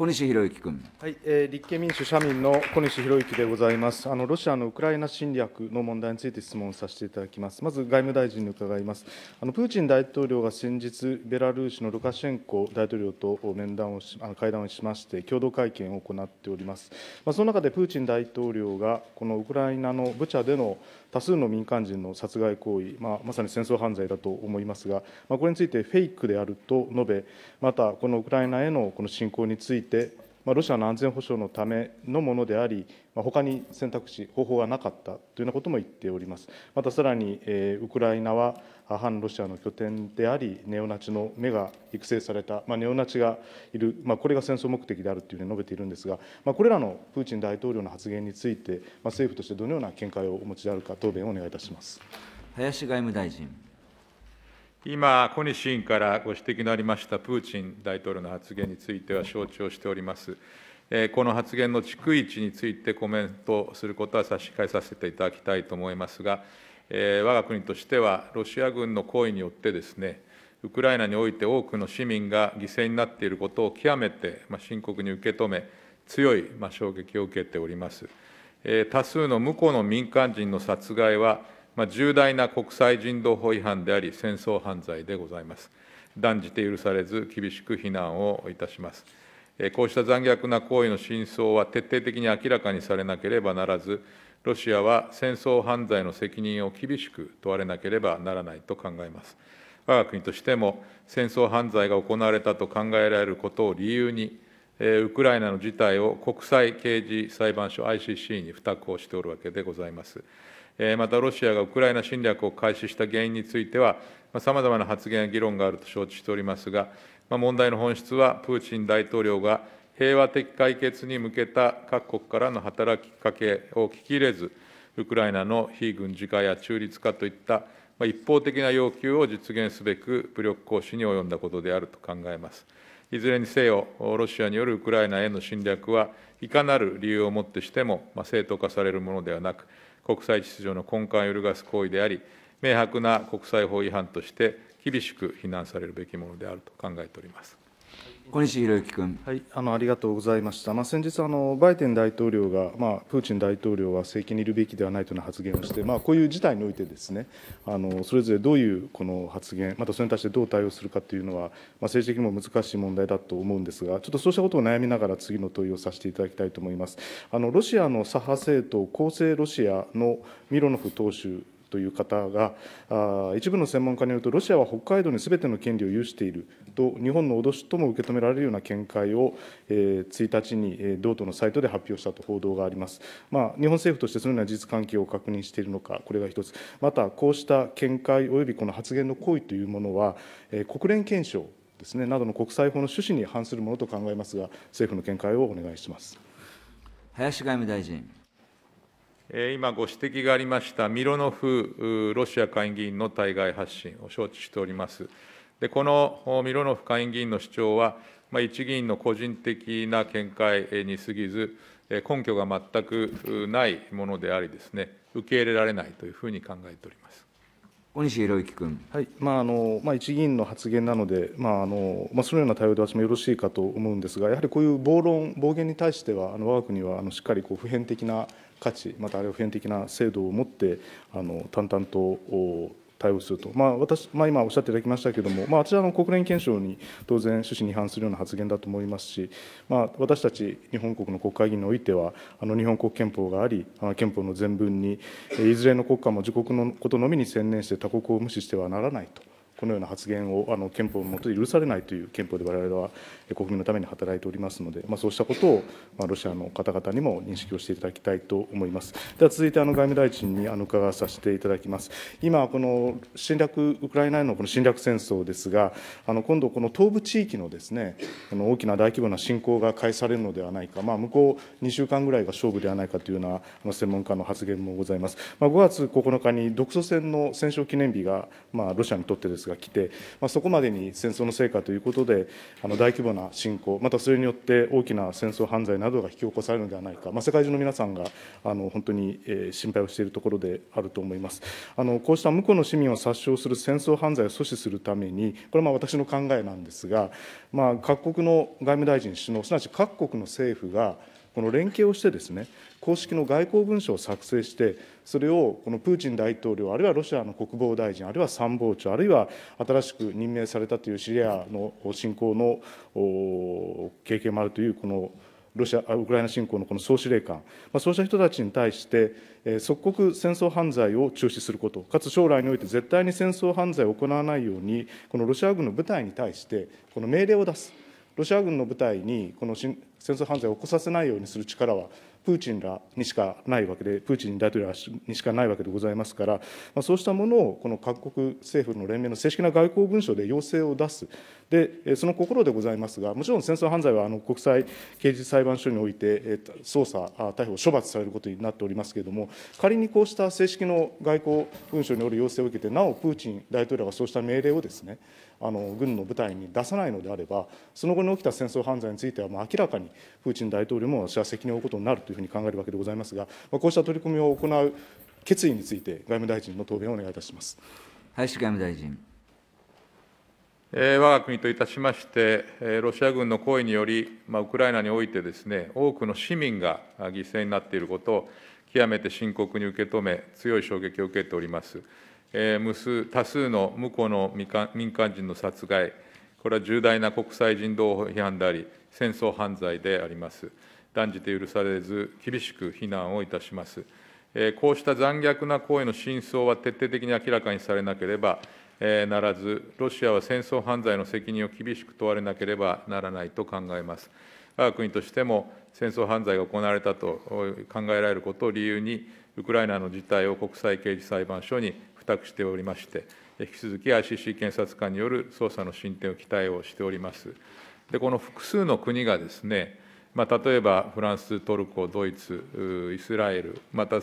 小西博之君、はいえー、立憲民主・社民の小西博之でございますあの、ロシアのウクライナ侵略の問題について質問させていただきます、まず外務大臣に伺います、あのプーチン大統領が先日、ベラルーシのルカシェンコ大統領と面談をしあの会談をしまして、共同会見を行っております、まあ、その中でプーチン大統領が、このウクライナのブチャでの多数の民間人の殺害行為、まあ、まさに戦争犯罪だと思いますが、まあ、これについてフェイクであると述べ、またこのウクライナへのこの侵攻について、まあ、ロシアの安全保障のためのものであり、まあ、他に選択肢、方法がなかったというようなことも言っております。またさらに、えー、ウクライナは反ロシアの拠点であり、ネオナチの目が育成された、まあ、ネオナチがいる、まあ、これが戦争目的であるというふうに述べているんですが、まあ、これらのプーチン大統領の発言について、まあ、政府としてどのような見解をお持ちであるか、答弁をお願いいたします林外務大臣。今、小西委員からご指摘のありましたプーチン大統領の発言については承知をしております。この発言の逐一についてコメントすることは差し控えさせていただきたいと思いますが、我が国としては、ロシア軍の行為によってですね、ウクライナにおいて多くの市民が犠牲になっていることを極めて深刻に受け止め、強い衝撃を受けております。多数の無辜の民間人の殺害は、まあ、重大な国際人道法違反であり、戦争犯罪でございます。断じて許されず、厳しく非難をいたします。こうした残虐な行為の真相は徹底的に明らかにされなければならず、ロシアは戦争犯罪の責任を厳しく問われなければならないと考えます。我が国としても、戦争犯罪が行われたと考えられることを理由に、ウクライナの事態を国際刑事裁判所 ICC に付託をしておるわけでございます。またロシアがウクライナ侵略を開始した原因については、さまざまな発言や議論があると承知しておりますが、問題の本質は、プーチン大統領が平和的解決に向けた各国からの働きかけを聞き入れず、ウクライナの非軍事化や中立化といった一方的な要求を実現すべく、武力行使に及んだことであると考えます。いずれにせよ、ロシアによるウクライナへの侵略は、いかなる理由をもってしても正当化されるものではなく、国際秩序の根幹を揺るがす行為であり、明白な国際法違反として厳しく非難されるべきものであると考えております。小西博之君、はい、あのありがとうございました、まあ、先日あの、バイデン大統領が、まあ、プーチン大統領は政権にいるべきではないという発言をして、まあ、こういう事態においてです、ね、あのそれぞれどういうこの発言、またそれに対してどう対応するかというのは、まあ、政治的にも難しい問題だと思うんですが、ちょっとそうしたことを悩みながら、次の問いをさせていただきたいと思います。あのロシアの左派政党、公正ロシアのミロノフ党首という方が、一部の専門家によると、ロシアは北海道にすべての権利を有していると、日本の脅しとも受け止められるような見解を、え1日に、えー、同のサイトで発表したと報道があります。まあ、日本政府としてそのような事実関係を確認しているのか、これが一つ、またこうした見解およびこの発言の行為というものは、え国連憲章ですね、などの国際法の趣旨に反するものと考えますが、政府の見解をお願いします林外務大臣。今ご指摘がありましたミロノフロシア下院議員の対外発信を承知しております。でこのミロノフ下院議員の主張は、まあ、一議員の個人的な見解に過ぎず、根拠が全くないものでありですね、受け入れられないというふうに考えております。小西博之君。はい、まああのまあ一議員の発言なので、まああのまあそのような対応で私もよろしいかと思うんですが、やはりこういう暴論暴言に対してはあの我が国はあのしっかりこう普遍的な価値、またあるいは普遍的な制度を持って、あの淡々と対応すると、まあ私まあ、今おっしゃっていただきましたけれども、まあ、ちらの国連憲章に当然、趣旨に違反するような発言だと思いますし、まあ、私たち日本国の国会議員においては、あの日本国憲法があり、あの憲法の全文に、いずれの国家も自国のことのみに専念して他国を無視してはならないと。このような発言をあの憲法のとで許されないという憲法で我々は国民のために働いておりますので、まあ、そうしたことを、まあ、ロシアの方々にも認識をしていただきたいと思います。では続いてあの外務大臣にあの伺わさせていただきます。今この侵略ウクライナへのこの侵略戦争ですが、あの今度この東部地域のですね、あの大きな大規模な侵攻が開始されるのではないか、まあ、向こう2週間ぐらいが勝負ではないかというような、専門家の発言もございます。まあ、5月9日に独ソ戦の戦勝記念日がまあロシアにとってですが来て、まあ、そこまでに戦争の成果ということで、あの大規模な侵攻、またそれによって大きな戦争犯罪などが引き起こされるのではないか、まあ、世界中の皆さんがあの本当に、え心配をしているところであると思います。あのこうした向こうの市民を殺傷する戦争犯罪を阻止するために、これはまあ私の考えなんですが、まあ、各国の外務大臣、首脳、すなわち各国の政府が、この連携をしてですね、公式の外交文書を作成して、それをこのプーチン大統領、あるいはロシアの国防大臣、あるいは参謀長、あるいは新しく任命されたというシリアの侵攻の経験もあるという、このロシアウクライナ侵攻のこの総司令官、まあ、そうした人たちに対して、えー、即刻戦争犯罪を中止すること、かつ将来において絶対に戦争犯罪を行わないように、このロシア軍の部隊に対して、この命令を出す。ロシア軍の部隊にこの戦争犯罪を起こさせないようにする力は、プーチンらにしかないわけで、プーチン大統領にしかないわけでございますから、まあ、そうしたものをこの各国政府の連盟の正式な外交文書で要請を出す、でその心でございますが、もちろん戦争犯罪はあの国際刑事裁判所において、捜査、逮捕、処罰されることになっておりますけれども、仮にこうした正式の外交文書による要請を受けて、なおプーチン大統領がそうした命令をですね、あの軍の部隊に出さないのであれば、その後に起きた戦争犯罪については、明らかにプーチン大統領も私は責任を負うことになるというふうに考えるわけでございますが、こうした取り組みを行う決意について、外務大臣の答弁をお願いいたします。林外務大臣え我が国といたしまして、えロシア軍の行為により、まウクライナにおいてです、ね、多くの市民が犠牲になっていることを、極めて深刻に受け止め、強い衝撃を受けております。無数多数の無辜の民間人の殺害、これは重大な国際人道批判であり、戦争犯罪であります。断じて許されず、厳しく非難をいたします。こうした残虐な行為の真相は徹底的に明らかにされなければ、ならず、ロシアは戦争犯罪の責任を厳しく問われなければならないと考えます。我が国としても戦争犯罪が行われたと考えられることを理由に、ウクライナの事態を国際刑事裁判所に託しておりまして、引き続き ICC 検察官による捜査の進展を期待をしております。でこの複数の国がですね、まあ、例えばフランス、トルコ、ドイツ、イスラエル、また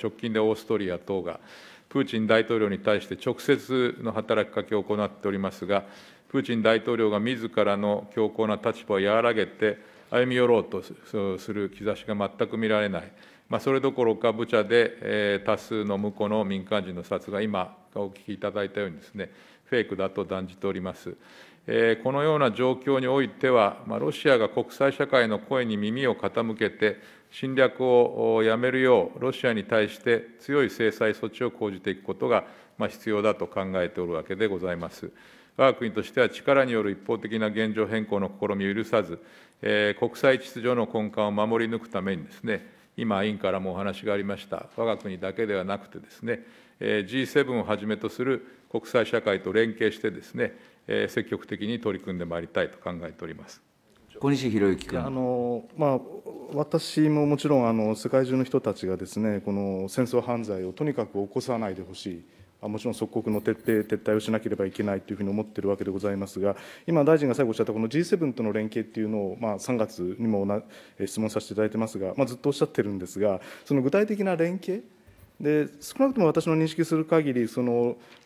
直近でオーストリア等が、プーチン大統領に対して直接の働きかけを行っておりますが、プーチン大統領が自らの強硬な立場を和らげて、歩み寄ろうとする兆しが全く見られない、まあ、それどころかブチャで、えー、多数の無辜の民間人の殺害、今お聞きいただいたようにですね、フェイクだと断じております。えー、このような状況においては、まあ、ロシアが国際社会の声に耳を傾けて、侵略をやめるよう、ロシアに対して強い制裁措置を講じていくことが、まあ、必要だと考えておるわけでございます。我が国としては力による一方的な現状変更の試みを許さず、えー、国際秩序の根幹を守り抜くためにですね、今、委員からもお話がありました、我が国だけではなくてですね、G7 をはじめとする国際社会と連携してですね、積極的に取り組んでまいりたいと考えております。小西博之君あの、まあ、私ももちろんあの世界中の人たちがですねこの戦争犯罪をとにかく起こさないでほしいもちろん即刻の徹底、撤退をしなければいけないというふうに思っているわけでございますが、今、大臣が最後おっしゃった、この G7 との連携っていうのを、まあ、3月にもな質問させていただいてますが、まあ、ずっとおっしゃってるんですが、その具体的な連携、で少なくとも私の認識する限りそり、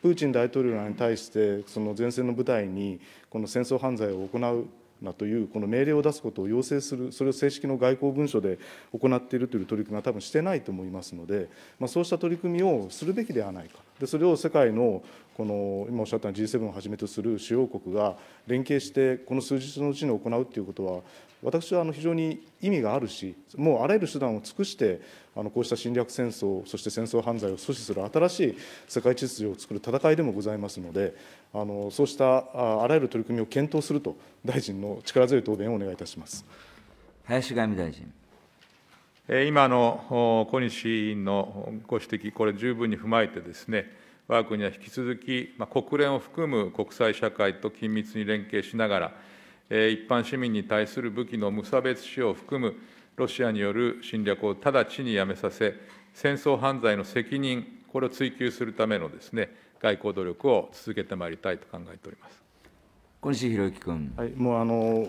プーチン大統領らに対して、その前線の部隊にこの戦争犯罪を行うなという、この命令を出すことを要請する、それを正式の外交文書で行っているという取り組みは多分してないと思いますので、まあ、そうした取り組みをするべきではないか。でそれを世界のこの今おっしゃった G7 をはじめとする主要国が連携してこの数日のうちに行うということは私はあの非常に意味があるしもうあらゆる手段を尽くしてあのこうした侵略戦争そして戦争犯罪を阻止する新しい世界秩序を作る戦いでもございますのであのそうしたあらゆる取り組みを検討すると大臣の力強い答弁をお願いいたします林外務大臣。今の小西委員のご指摘、これ、十分に踏まえてですね、わが国は引き続き、国連を含む国際社会と緊密に連携しながら、一般市民に対する武器の無差別使用を含むロシアによる侵略を直ちにやめさせ、戦争犯罪の責任、これを追及するためのですね、外交努力を続けてまいりたいと考えております。小西博之君、はい、もうあの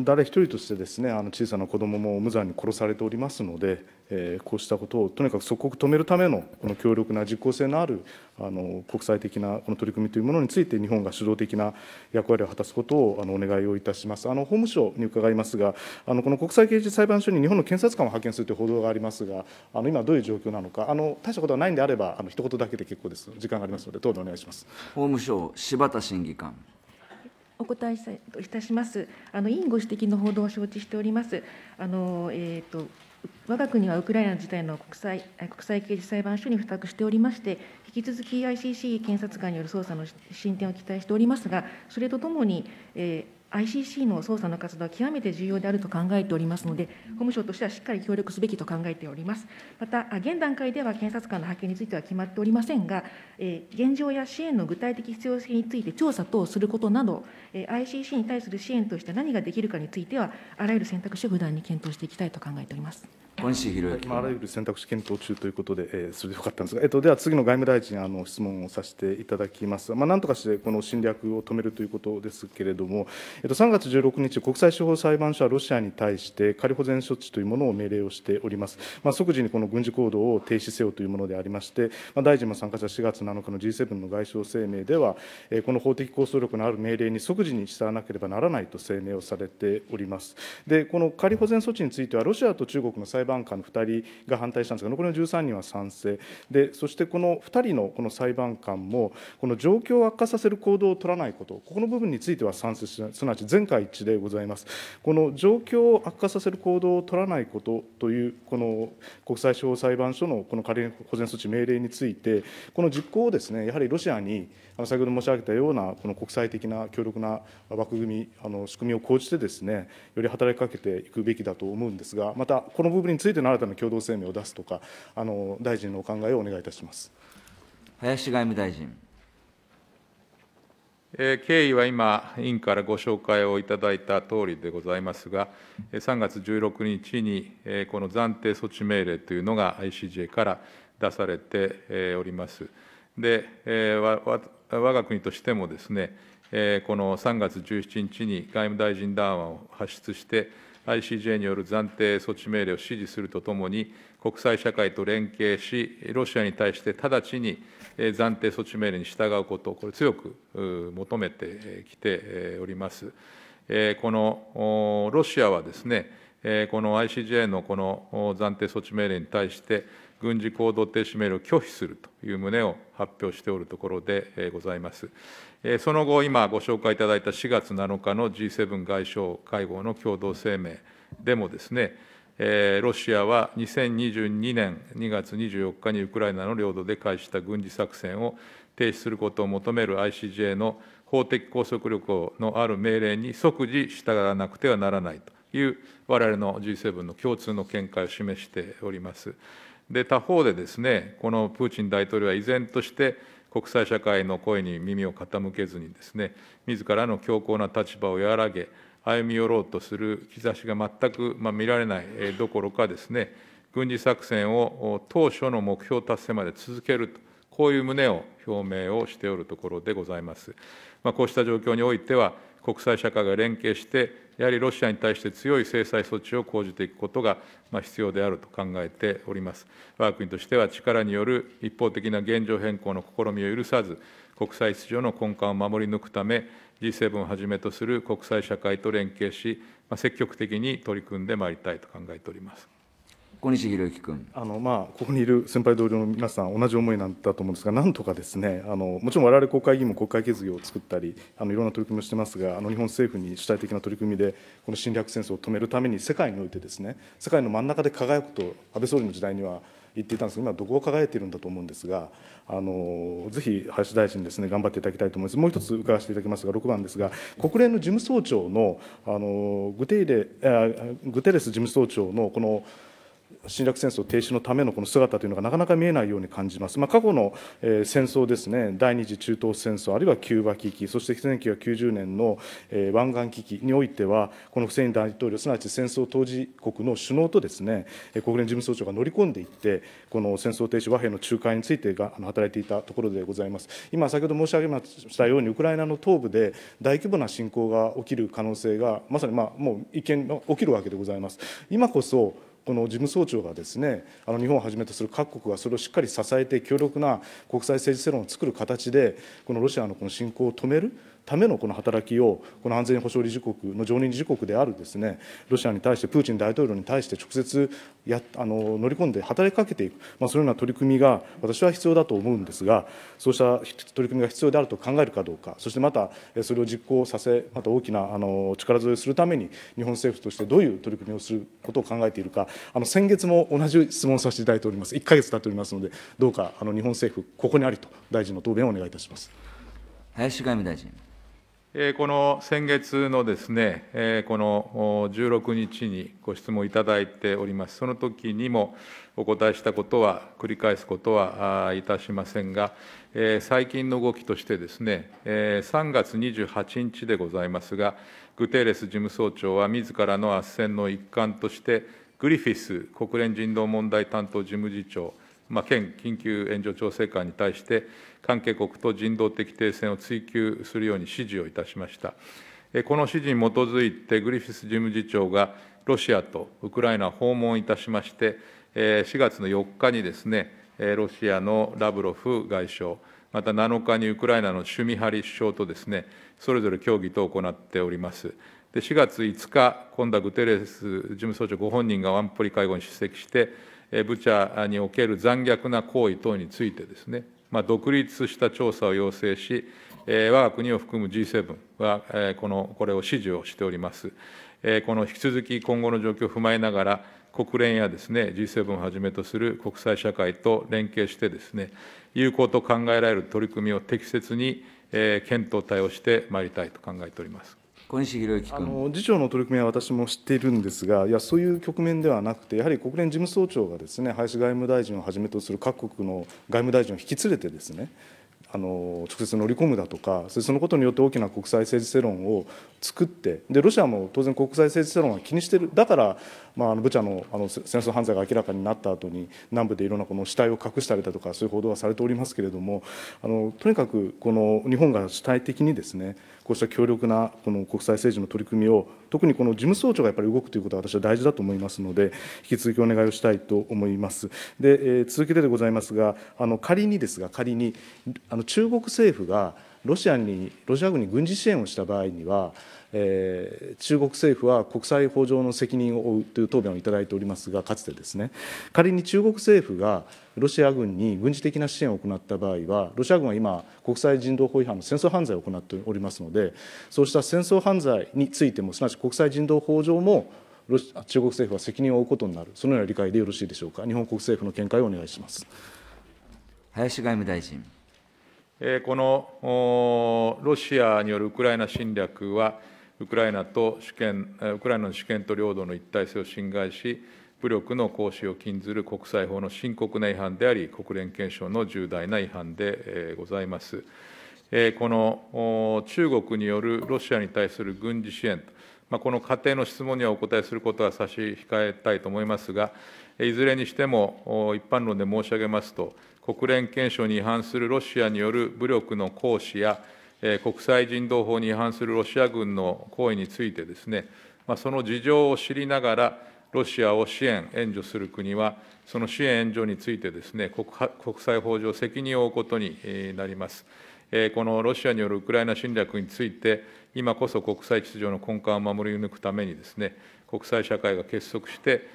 誰一人としてですねあの小さな子どもも無残に殺されておりますので、えー、こうしたことをとにかく即刻止めるためのこの強力な実効性のあるあの国際的なこの取り組みというものについて日本が主導的な役割を果たすことをあのお願いをいたしますあの法務省に伺いますがあのこの国際刑事裁判所に日本の検察官を派遣するという報道がありますがあの今どういう状況なのかあの大したことはないんであればあの一言だけで結構です時間がありますのでうぞお願いします法務省柴田審議官お答えいたします。あの委員ご指摘の報道を承知しております。あのえーと、と我が国はウクライナ自体の国際国際刑事裁判所に付託しておりまして、引き続き ICC 検察官による捜査の進展を期待しておりますが、それとともに、えー ICC の捜査の活動は極めて重要であると考えておりますので、法務省としてはしっかり協力すべきと考えております。また、現段階では検察官の派遣については決まっておりませんが、現状や支援の具体的必要性について調査等をすることなど、ICC に対する支援として何ができるかについては、あらゆる選択肢を不断に検討していきたいと考えております。今市博之、まあ、あらゆる選択肢検討中ということで、えー、それでよかったんですが、えとでは次の外務大臣あの質問をさせていただきます、まあ、なんとかしてこの侵略を止めるということですけれども、3月16日、国際司法裁判所はロシアに対して仮保全措置というものを命令をしております。まあ、即時にこの軍事行動を停止せよというものでありまして、まあ、大臣も参加者た4月7日の G7 の外相声明では、この法的拘束力のある命令に即時に従わなければならないと声明をされております。で、この仮保全措置については、ロシアと中国の裁判官の2人が反対したんですが、残りの13人は賛成、でそしてこの2人のこの裁判官も、この状況を悪化させる行動を取らないこと、ここの部分については賛成すななわち全会一致でございます。この状況を悪化させる行動を取らないことという、この国際司法裁判所のこの仮に保全措置命令について、この実行をですね、やはりロシアに、先ほど申し上げたような、この国際的な強力な枠組み、あの仕組みを講じてですね、より働きかけていくべきだと思うんですが、またこの部分についての新たな共同声明を出すとか、あの大臣のお考えをお願いいたします。林外務大臣。経緯は今、委員からご紹介をいただいたとおりでございますが、3月16日に、この暫定措置命令というのが ICJ から出されて、おります。で、わ我が国としてもですね、この3月17日に外務大臣談話を発出して、ICJ による暫定措置命令を支持するとともに、国際社会と連携し、ロシアに対して直ちに暫定措置命令に従うこと、これ、強く求めてきております。このロシアはですね、この ICJ のこの暫定措置命令に対して、軍事行動停止命令を拒否するという旨を発表しておるところでございます。その後、今ご紹介いただいた4月7日の G7 外相会合の共同声明でもですね、ロシアは2022年2月24日にウクライナの領土で開始した軍事作戦を停止することを求める ICJ の法的拘束力のある命令に即時従わなくてはならないという我々の G7 の共通の見解を示しております。で他方でですねこのプーチン大統領は依然として国際社会の声に耳を傾けずにですね自らの強硬な立場を和らげ歩み寄ろうとする兆しが全く、見られないどころかですね軍事作戦を当初の目標達成まで続けるとこういう旨を表明をしておるところでございます。まあ、こうした状況においては国際社会が連携してやはりロシアに対して強い制裁措置を講じていくことが必要であると考えております。我が国としては力による一方的な現状変更の試みを許さず国際秩序の根幹を守り抜くため、G7 をはじめとする国際社会と連携し、まあ、積極的に取り組んでまいりたいと考えております。小西博之君あの、まあ、ここにいる先輩同僚の皆さん、同じ思いなんだと思うんですが、なんとかですね、あのもちろん我々国会議員も国会決議を作ったり、あのいろんな取り組みをしてますが、あの日本政府に主体的な取り組みで、この侵略戦争を止めるために、世界においてですね、世界の真ん中で輝くと、安倍総理の時代には、言っていたんですが、今、どこを輝いているんだと思うんですが、あのぜひ林大臣です、ね、頑張っていただきたいと思います。もう一つ伺わせていただきますが、6番ですが、国連の事務総長のあのグテイレグテレス事務総長のこの侵略戦争停止のためのこの姿というのがなかなか見えないように感じます、まあ、過去の、え戦争ですね、第二次中東戦争、あるいはキューバ危機、そして1990年の、え湾岸危機においては、このフセイン大統領、すなわち戦争当事国の首脳とですね、国連事務総長が乗り込んでいって、この戦争停止和平の仲介についてが働いていたところでございます。今先ほど申し上げましたように、ウクライナの東部で大規模な侵攻が起きる可能性が、まさにまあもう一見起きるわけでございます。今こそこの事務総長がですね、あの日本をはじめとする各国がそれをしっかり支えて、強力な国際政治世論を作る形で、このロシアのこの侵攻を止める。ためのこの働きを、この安全保障理事国の常任理事国であるです、ね、ロシアに対して、プーチン大統領に対して直接やあの乗り込んで働きかけていく、まあ、そのような取り組みが私は必要だと思うんですが、そうした取り組みが必要であると考えるかどうか、そしてまたそれを実行させ、また大きなあの力添えするために、日本政府としてどういう取り組みをすることを考えているか、あの先月も同じ質問させていただいております、1か月経っておりますので、どうかあの日本政府、ここにありと、大臣の答弁をお願いいたします。林外務大臣。この先月のですね、この16日にご質問いただいております、その時にもお答えしたことは、繰り返すことはいたしませんが、最近の動きとしてですね、3月28日でございますが、グテーレス事務総長は自らの斡旋の一環として、グリフィス国連人道問題担当事務次長、県緊急援助調整官に対して、関係国と人道的停戦を追求するように指示をいたしました。この指示に基づいて、グリフィス事務次長がロシアとウクライナを訪問いたしまして、4月の4日にですね、ロシアのラブロフ外相、また7日にウクライナのシュミハリ首相とですね、それぞれ協議等を行っております。で4月5日、今度はグテレス事務総長ご本人が安保理会合に出席して、ブチャにおける残虐な行為等についてですね、まあ、独立した調査を要請し、えー、我が国を含む G7 は、えー、このこれを支持をしております。えー、この引き続き今後の状況を踏まえながら、国連やですね G7 をはじめとする国際社会と連携してですね有効と考えられる取り組みを適切に、えー、検討対応してまいりたいと考えております。小西博之君あの次長の取り組みは私も知っているんですが、いや、そういう局面ではなくて、やはり国連事務総長がですね林外務大臣をはじめとする各国の外務大臣を引き連れてですね、あの直接乗り込むだとか、そのことによって大きな国際政治世論を作って、でロシアも当然、国際政治世論は気にしてる、だから、まあ、あのブチャのあの戦争犯罪が明らかになった後に、南部でいろんなこの死体を隠したりだとか、そういう報道はされておりますけれども、あのとにかくこの日本が主体的にですね、こうした強力なこの国際政治の取り組みを、特にこの事務総長がやっぱり動くということは、私は大事だと思いますので、引き続きお願いをしたいと思います。で、えー、続けてでございますが、あの仮にですが、仮にあの中国政府が、ロシアにロシア軍に軍事支援をした場合には、えー、中国政府は国際法上の責任を負うという答弁をいただいておりますが、かつてですね、仮に中国政府がロシア軍に軍事的な支援を行った場合は、ロシア軍は今、国際人道法違反の戦争犯罪を行っておりますので、そうした戦争犯罪についても、すなわち国際人道法上も、中国政府は責任を負うことになる、そのような理解でよろしいでしょうか、日本国政府の見解をお願いします林外務大臣。このロシアによるウクライナ侵略は、ウクライナと主権ウクライナの主権と領土の一体性を侵害し、武力の行使を禁ずる国際法の深刻な違反であり、国連憲章の重大な違反でございます。この中国によるロシアに対する軍事支援まこの過程の質問にはお答えすることは差し控えたいと思いますが、いずれにしても、一般論で申し上げますと、国連憲章に違反するロシアによる武力の行使や、え国際人道法に違反するロシア軍の行為についてですね、まあ、その事情を知りながら、ロシアを支援、援助する国は、その支援、援助についてですね国、国際法上責任を負うことになります。このロシアによるウクライナ侵略について、今こそ国際秩序の根幹を守り抜くためにですね、国際社会が結束して、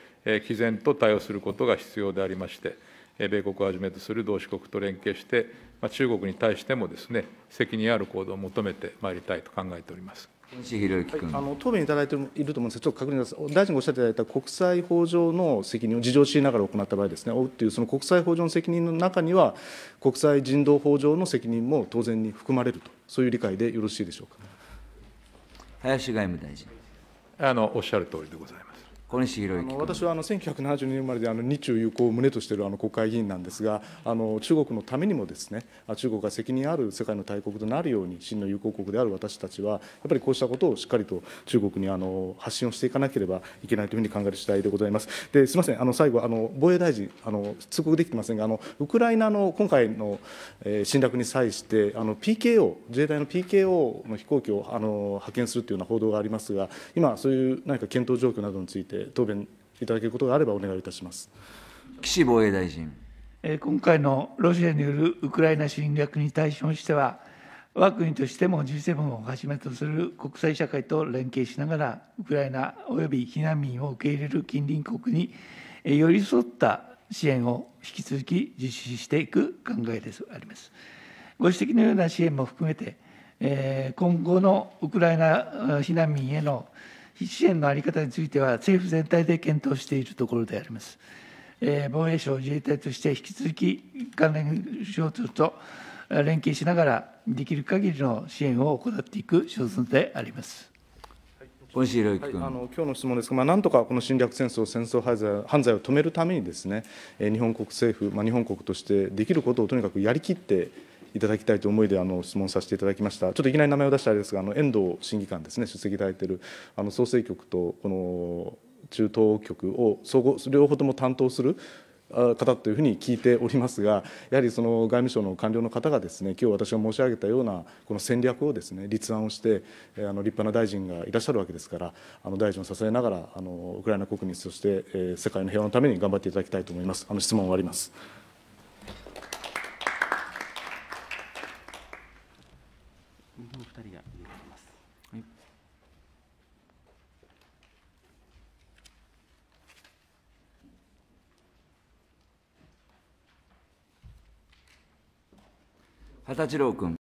毅然と対応することが必要でありまして、米国をはじめとする同志国と連携して、中国に対してもですね責任ある行動を求めてまいりたいと考えております。はい、あの答弁いただいていると思うんですが、ちょっと確認です、大臣がおっしゃっていただいた国際法上の責任を事情を知りながら行った場合ですね、追うというその国際法上の責任の中には、国際人道法上の責任も当然に含まれると、そういう理解でよろしいでしょうか林外務大臣。あのおっしゃる通りでございます。小西博之私はあの1972年生まれであの日中友好を旨としているあの国会議員なんですがあの中国のためにもですね中国が責任ある世界の大国となるように真の友好国である私たちはやっぱりこうしたことをしっかりと中国にあの発信をしていかなければいけないというふうに考える次第でございます。ですみませんあの最後あの防衛大臣あの通告できてませんがあのウクライナの今回の、えー、侵略に際してあの PKO 自衛隊の PKO の飛行機をあの派遣するというような報道がありますが今そういう何か検討状況などについてえ答弁いただけることがあればお願いいたします岸防衛大臣。え今回のロシアによるウクライナ侵略に対しましては、我が国としても G7 をはじめとする国際社会と連携しながら、ウクライナ及び避難民を受け入れる近隣国に寄り添った支援を引き続き実施していく考えであります。ご指摘のような支援も含めて、え今後のウクライナ避難民への支援のあり方については、政府全体で検討しているところであります。え防衛省、自衛隊として引き続き関連省庁と連携しながら、できる限りの支援を行っていく所存であります。はい、あの今日の質問ですが、まあ、なんとかこの侵略戦争、戦争犯罪犯罪を止めるためにです、ね、日本国政府、まあ、日本国としてできることをとにかくやりきっていただきたいという思いであの質問させていただきました、ちょっといきなり名前を出したあれですが、あの遠藤審議官ですね、出席いただいているあの創生局とこの中東局を総合両方とも担当する方というふうに聞いておりますが、やはりその外務省の官僚の方がですね、今日私が申し上げたようなこの戦略をですね、立案をして、あの立派な大臣がいらっしゃるわけですから、あの大臣を支えながら、あのウクライナ国民、そして世界の平和のために頑張っていただきたいと思います。あの質問終わります。畑次郎君